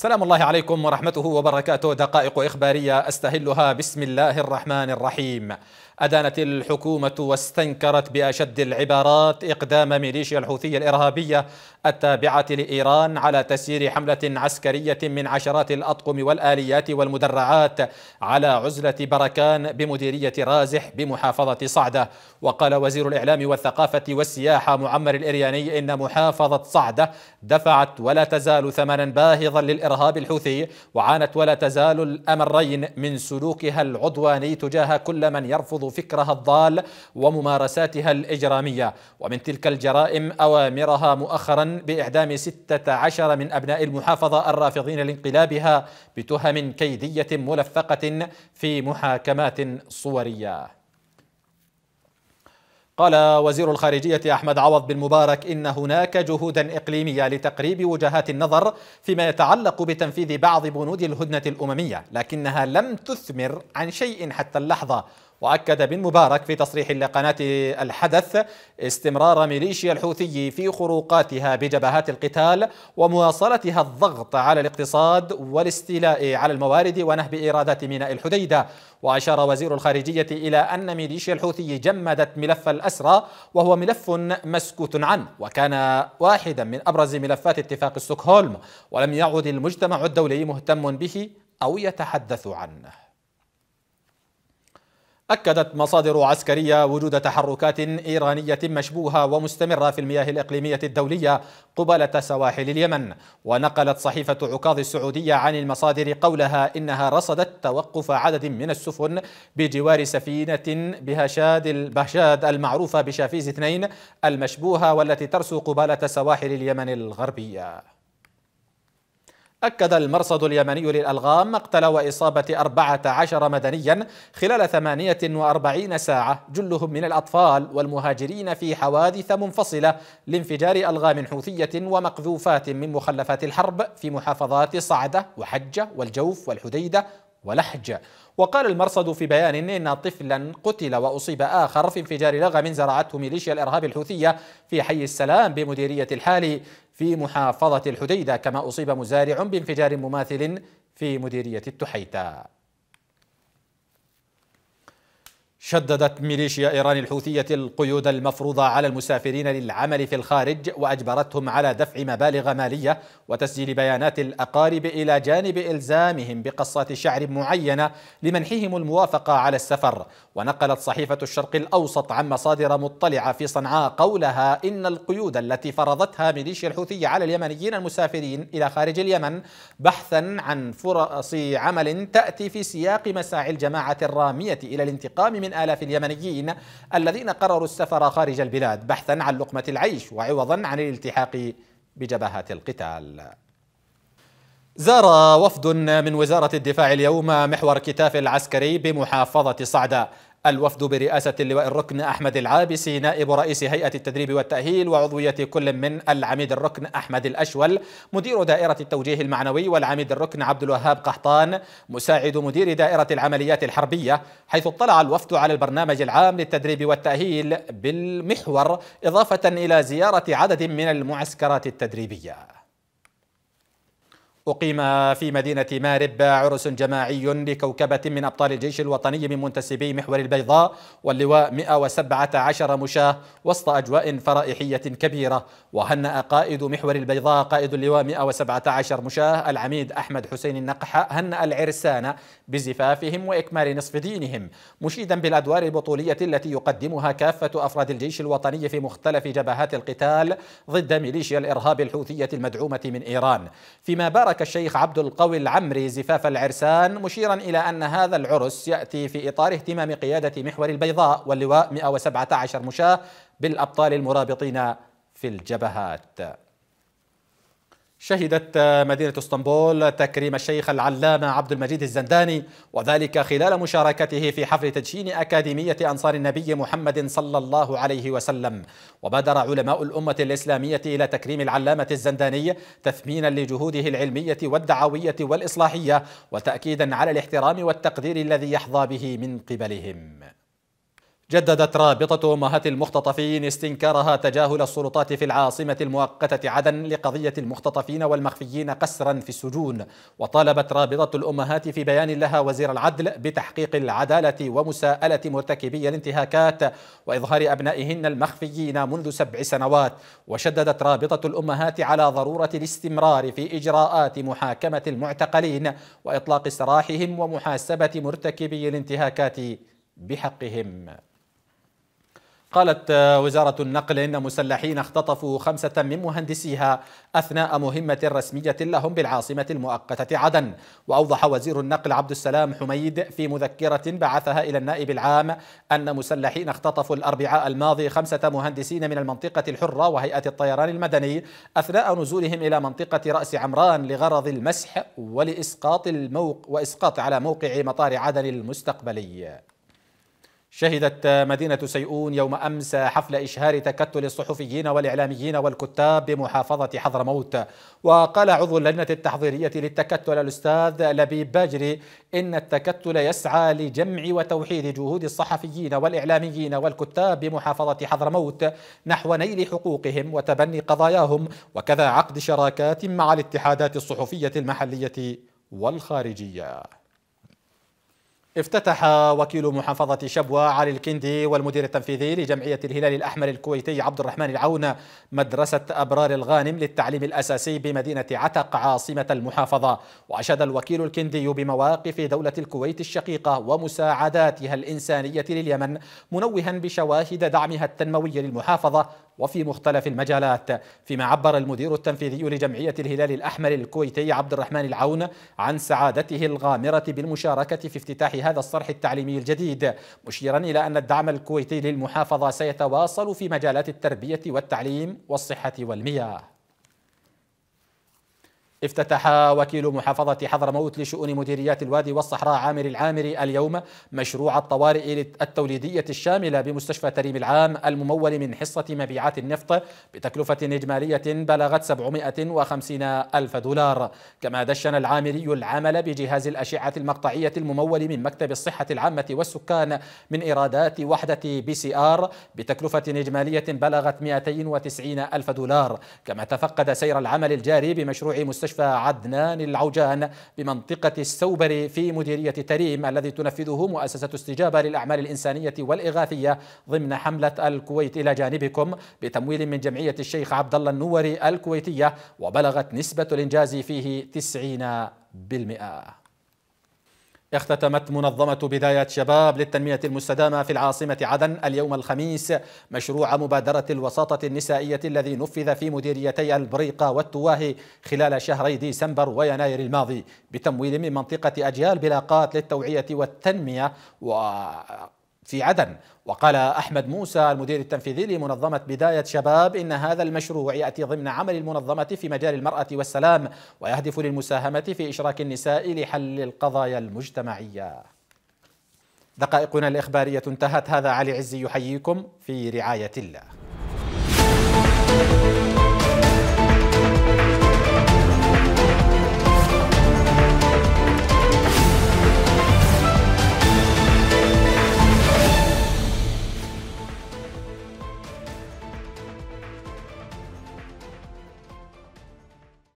سلام الله عليكم ورحمته وبركاته دقائق إخبارية أستهلها بسم الله الرحمن الرحيم أدانت الحكومة واستنكرت بأشد العبارات إقدام ميليشيا الحوثية الإرهابية التابعة لإيران على تسيير حملة عسكرية من عشرات الأطقم والآليات والمدرعات على عزلة بركان بمديرية رازح بمحافظة صعدة وقال وزير الإعلام والثقافة والسياحة معمر الإرياني إن محافظة صعدة دفعت ولا تزال ثمنا باهظا للإرهاب الحوثي وعانت ولا تزال الأمرين من سلوكها العدواني تجاه كل من يرفض فكرها الضال وممارساتها الإجرامية ومن تلك الجرائم أوامرها مؤخرا بإعدام 16 من أبناء المحافظة الرافضين لانقلابها بتهم كيدية ملفقة في محاكمات صورية قال وزير الخارجية أحمد عوض بن مبارك إن هناك جهودا إقليمية لتقريب وجهات النظر فيما يتعلق بتنفيذ بعض بنود الهدنة الأممية لكنها لم تثمر عن شيء حتى اللحظة وأكد بن مبارك في تصريح لقناة الحدث استمرار ميليشيا الحوثي في خروقاتها بجبهات القتال ومواصلتها الضغط على الاقتصاد والاستيلاء على الموارد ونهب إيرادات ميناء الحديدة وأشار وزير الخارجية إلى أن ميليشيا الحوثي جمدت ملف الأسرى وهو ملف مسكوت عنه وكان واحدا من أبرز ملفات اتفاق ستوكهولم ولم يعد المجتمع الدولي مهتم به أو يتحدث عنه أكدت مصادر عسكرية وجود تحركات إيرانية مشبوهة ومستمرة في المياه الإقليمية الدولية قبالة سواحل اليمن ونقلت صحيفة عكاظ السعودية عن المصادر قولها إنها رصدت توقف عدد من السفن بجوار سفينة بهشاد البهشاد المعروفة بشافيز اثنين المشبوهة والتي ترسو قبالة سواحل اليمن الغربية أكد المرصد اليمني للألغام مقتل وإصابة 14 مدنيا خلال 48 ساعة جلهم من الأطفال والمهاجرين في حوادث منفصلة لانفجار ألغام حوثية ومقذوفات من مخلفات الحرب في محافظات صعدة وحجة والجوف والحديدة ولحج وقال المرصد في بيان إن طفلا قتل وأصيب آخر في انفجار لغم زرعته ميليشيا الإرهاب الحوثية في حي السلام بمديرية الحالي في محافظة الحديدة كما أصيب مزارع بانفجار مماثل في مديرية التحيتة شددت ميليشيا إيران الحوثية القيود المفروضة على المسافرين للعمل في الخارج وأجبرتهم على دفع مبالغ مالية وتسجيل بيانات الأقارب إلى جانب إلزامهم بقصات شعر معينة لمنحهم الموافقة على السفر ونقلت صحيفة الشرق الأوسط عن مصادر مطلعة في صنعاء قولها إن القيود التي فرضتها ميليشيا الحوثية على اليمنيين المسافرين إلى خارج اليمن بحثا عن فرص عمل تأتي في سياق مساعي الجماعة الرامية إلى الانتقام من من آلاف اليمنيين الذين قرروا السفر خارج البلاد بحثا عن لقمة العيش وعوضا عن الالتحاق بجبهات القتال زار وفد من وزارة الدفاع اليوم محور كتاف العسكري بمحافظة صعدة الوفد برئاسة اللواء الركن أحمد العابسي نائب رئيس هيئة التدريب والتأهيل وعضوية كل من العميد الركن أحمد الأشول مدير دائرة التوجيه المعنوي والعميد الركن عبد الوهاب قحطان مساعد مدير دائرة العمليات الحربية حيث اطلع الوفد على البرنامج العام للتدريب والتأهيل بالمحور إضافة إلى زيارة عدد من المعسكرات التدريبية أقيم في مدينة مارب عرس جماعي لكوكبة من أبطال الجيش الوطني من منتسبي محور البيضاء واللواء 117 مشاة وسط أجواء فرائحية كبيرة وهنأ قائد محور البيضاء قائد اللواء 117 مشاة العميد أحمد حسين النقحة هنأ العرسان بزفافهم وإكمال نصف دينهم مشيدا بالأدوار البطولية التي يقدمها كافة أفراد الجيش الوطني في مختلف جبهات القتال ضد ميليشيا الإرهاب الحوثية المدعومة من إيران فيما بارك شارك الشيخ عبد القوي العمري زفاف العرسان مشيرا إلى أن هذا العرس يأتي في إطار اهتمام قيادة محور البيضاء واللواء 117 مشاة بالأبطال المرابطين في الجبهات شهدت مدينة اسطنبول تكريم الشيخ العلامة عبد المجيد الزنداني وذلك خلال مشاركته في حفل تدشين أكاديمية أنصار النبي محمد صلى الله عليه وسلم وبادر علماء الأمة الإسلامية إلى تكريم العلامة الزنداني تثمينا لجهوده العلمية والدعوية والإصلاحية وتأكيدا على الاحترام والتقدير الذي يحظى به من قبلهم جددت رابطة أمهات المختطفين استنكارها تجاهل السلطات في العاصمة المؤقتة عدن لقضية المختطفين والمخفيين قسرا في السجون وطالبت رابطة الأمهات في بيان لها وزير العدل بتحقيق العدالة ومساءلة مرتكبي الانتهاكات وإظهار أبنائهن المخفيين منذ سبع سنوات وشددت رابطة الأمهات على ضرورة الاستمرار في إجراءات محاكمة المعتقلين وإطلاق سراحهم ومحاسبة مرتكبي الانتهاكات بحقهم قالت آه، وزارة النقل إن مسلحين اختطفوا خمسة من مهندسيها أثناء مهمة رسمية لهم بالعاصمة المؤقتة عدن وأوضح وزير النقل عبد السلام حميد في مذكرة بعثها إلى النائب العام أن مسلحين اختطفوا الأربعاء الماضي خمسة مهندسين من المنطقة الحرة وهيئة الطيران المدني أثناء نزولهم إلى منطقة رأس عمران لغرض المسح ولإسقاط الموق وإسقاط على موقع مطار عدن المستقبلي شهدت مدينة سيئون يوم أمس حفل إشهار تكتل الصحفيين والإعلاميين والكتاب بمحافظة حضرموت وقال عضو اللجنة التحضيرية للتكتل الأستاذ لبيب باجري إن التكتل يسعى لجمع وتوحيد جهود الصحفيين والإعلاميين والكتاب بمحافظة حضرموت نحو نيل حقوقهم وتبني قضاياهم وكذا عقد شراكات مع الاتحادات الصحفية المحلية والخارجية افتتح وكيل محافظة شبوة علي الكندي والمدير التنفيذي لجمعية الهلال الأحمر الكويتي عبد الرحمن العون مدرسة أبرار الغانم للتعليم الأساسي بمدينة عتق عاصمة المحافظة وأشاد الوكيل الكندي بمواقف دولة الكويت الشقيقة ومساعداتها الإنسانية لليمن منوها بشواهد دعمها التنموي للمحافظة وفي مختلف المجالات فيما عبر المدير التنفيذي لجمعية الهلال الأحمر الكويتي عبد الرحمن العون عن سعادته الغامرة بالمشاركة في افتتاح هذا الصرح التعليمي الجديد مشيرا إلى أن الدعم الكويتي للمحافظة سيتواصل في مجالات التربية والتعليم والصحة والمياه افتتح وكيل محافظة حضرموت لشؤون مديريات الوادي والصحراء عامر العامري اليوم مشروع الطوارئ التوليدية الشاملة بمستشفى تريم العام الممول من حصة مبيعات النفط بتكلفة إجمالية بلغت 750 ألف دولار كما دشن العامري العمل بجهاز الأشعة المقطعية الممول من مكتب الصحة العامة والسكان من إيرادات وحدة بي سي آر بتكلفة إجمالية بلغت 290 ألف دولار كما تفقد سير العمل الجاري بمشروع مستشفى مستشفى عدنان العوجان بمنطقة السوبر في مديرية تريم الذي تنفذه مؤسسة استجابة للأعمال الإنسانية والإغاثية ضمن حملة الكويت إلى جانبكم بتمويل من جمعية الشيخ عبد الله النوري الكويتية وبلغت نسبة الإنجاز فيه 90% اختتمت منظمة بداية شباب للتنمية المستدامة في العاصمة عدن اليوم الخميس مشروع مبادرة الوساطة النسائية الذي نفذ في مديريتي البريقة والتواهي خلال شهري ديسمبر ويناير الماضي بتمويل من منطقة أجيال بلاقات للتوعية والتنمية و في عدن وقال أحمد موسى المدير التنفيذي لمنظمة بداية شباب إن هذا المشروع يأتي ضمن عمل المنظمة في مجال المرأة والسلام ويهدف للمساهمة في إشراك النساء لحل القضايا المجتمعية دقائقنا الإخبارية انتهت هذا علي عزي يحييكم في رعاية الله